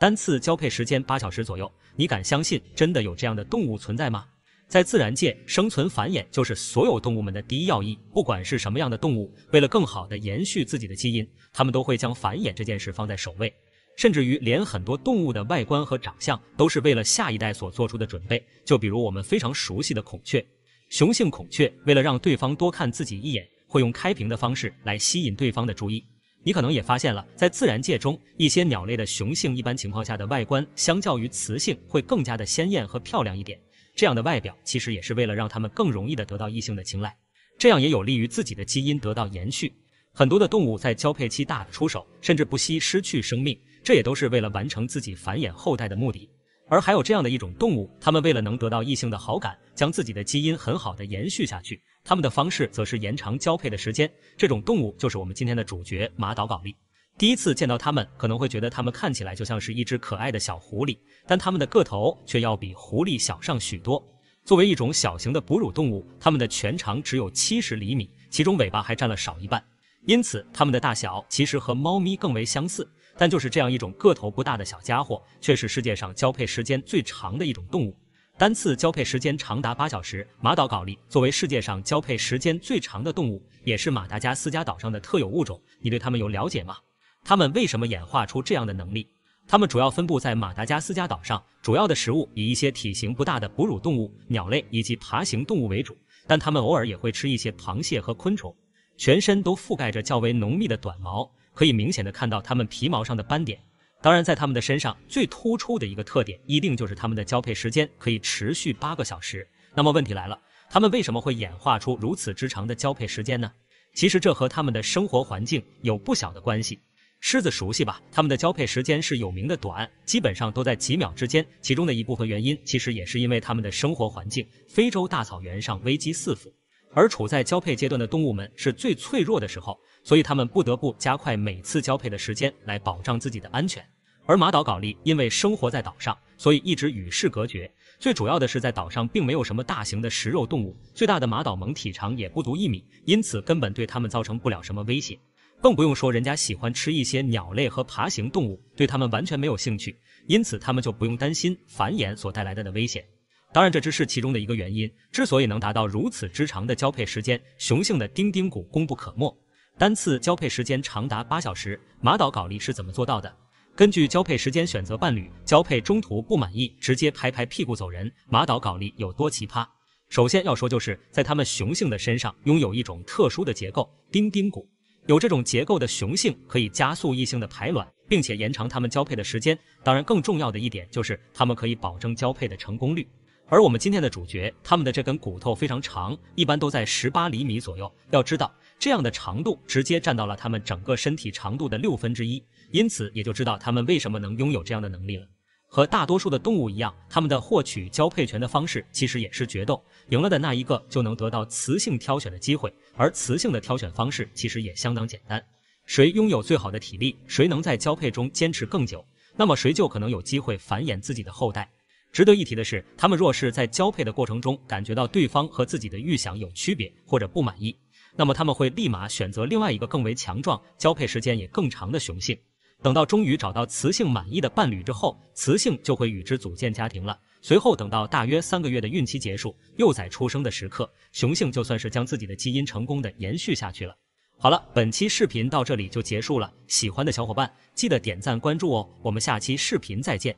单次交配时间八小时左右，你敢相信真的有这样的动物存在吗？在自然界，生存繁衍就是所有动物们的第一要义。不管是什么样的动物，为了更好的延续自己的基因，它们都会将繁衍这件事放在首位。甚至于，连很多动物的外观和长相都是为了下一代所做出的准备。就比如我们非常熟悉的孔雀，雄性孔雀为了让对方多看自己一眼，会用开屏的方式来吸引对方的注意。你可能也发现了，在自然界中，一些鸟类的雄性一般情况下的外观，相较于雌性会更加的鲜艳和漂亮一点。这样的外表其实也是为了让它们更容易的得到异性的青睐，这样也有利于自己的基因得到延续。很多的动物在交配期打出手，甚至不惜失去生命，这也都是为了完成自己繁衍后代的目的。而还有这样的一种动物，它们为了能得到异性的好感，将自己的基因很好的延续下去，它们的方式则是延长交配的时间。这种动物就是我们今天的主角——马岛狗狸。第一次见到它们，可能会觉得它们看起来就像是一只可爱的小狐狸，但它们的个头却要比狐狸小上许多。作为一种小型的哺乳动物，它们的全长只有七十厘米，其中尾巴还占了少一半，因此它们的大小其实和猫咪更为相似。但就是这样一种个头不大的小家伙，却是世界上交配时间最长的一种动物，单次交配时间长达八小时。马岛睾粒作为世界上交配时间最长的动物，也是马达加斯加岛上的特有物种。你对它们有了解吗？它们为什么演化出这样的能力？它们主要分布在马达加斯加岛上，主要的食物以一些体型不大的哺乳动物、鸟类以及爬行动物为主，但它们偶尔也会吃一些螃蟹和昆虫。全身都覆盖着较为浓密的短毛。可以明显的看到它们皮毛上的斑点。当然，在它们的身上最突出的一个特点，一定就是它们的交配时间可以持续八个小时。那么问题来了，它们为什么会演化出如此之长的交配时间呢？其实这和它们的生活环境有不小的关系。狮子熟悉吧？它们的交配时间是有名的短，基本上都在几秒之间。其中的一部分原因，其实也是因为它们的生活环境——非洲大草原上危机四伏。而处在交配阶段的动物们是最脆弱的时候，所以它们不得不加快每次交配的时间来保障自己的安全。而马岛稿利因为生活在岛上，所以一直与世隔绝。最主要的是，在岛上并没有什么大型的食肉动物，最大的马岛獴体长也不足一米，因此根本对它们造成不了什么威胁。更不用说人家喜欢吃一些鸟类和爬行动物，对它们完全没有兴趣，因此它们就不用担心繁衍所带来的的危险。当然，这只是其中的一个原因。之所以能达到如此之长的交配时间，雄性的丁丁骨功不可没。单次交配时间长达八小时，马岛睾利是怎么做到的？根据交配时间选择伴侣，交配中途不满意，直接拍拍屁股走人。马岛睾利有多奇葩？首先要说，就是在它们雄性的身上拥有一种特殊的结构——丁丁骨。有这种结构的雄性可以加速异性的排卵，并且延长它们交配的时间。当然，更重要的一点就是它们可以保证交配的成功率。而我们今天的主角，他们的这根骨头非常长，一般都在十八厘米左右。要知道，这样的长度直接占到了他们整个身体长度的六分之一，因此也就知道他们为什么能拥有这样的能力了。和大多数的动物一样，它们的获取交配权的方式其实也是决斗，赢了的那一个就能得到雌性挑选的机会。而雌性的挑选方式其实也相当简单：谁拥有最好的体力，谁能在交配中坚持更久，那么谁就可能有机会繁衍自己的后代。值得一提的是，他们若是在交配的过程中感觉到对方和自己的预想有区别或者不满意，那么他们会立马选择另外一个更为强壮、交配时间也更长的雄性。等到终于找到雌性满意的伴侣之后，雌性就会与之组建家庭了。随后等到大约三个月的孕期结束，幼崽出生的时刻，雄性就算是将自己的基因成功的延续下去了。好了，本期视频到这里就结束了。喜欢的小伙伴记得点赞关注哦，我们下期视频再见。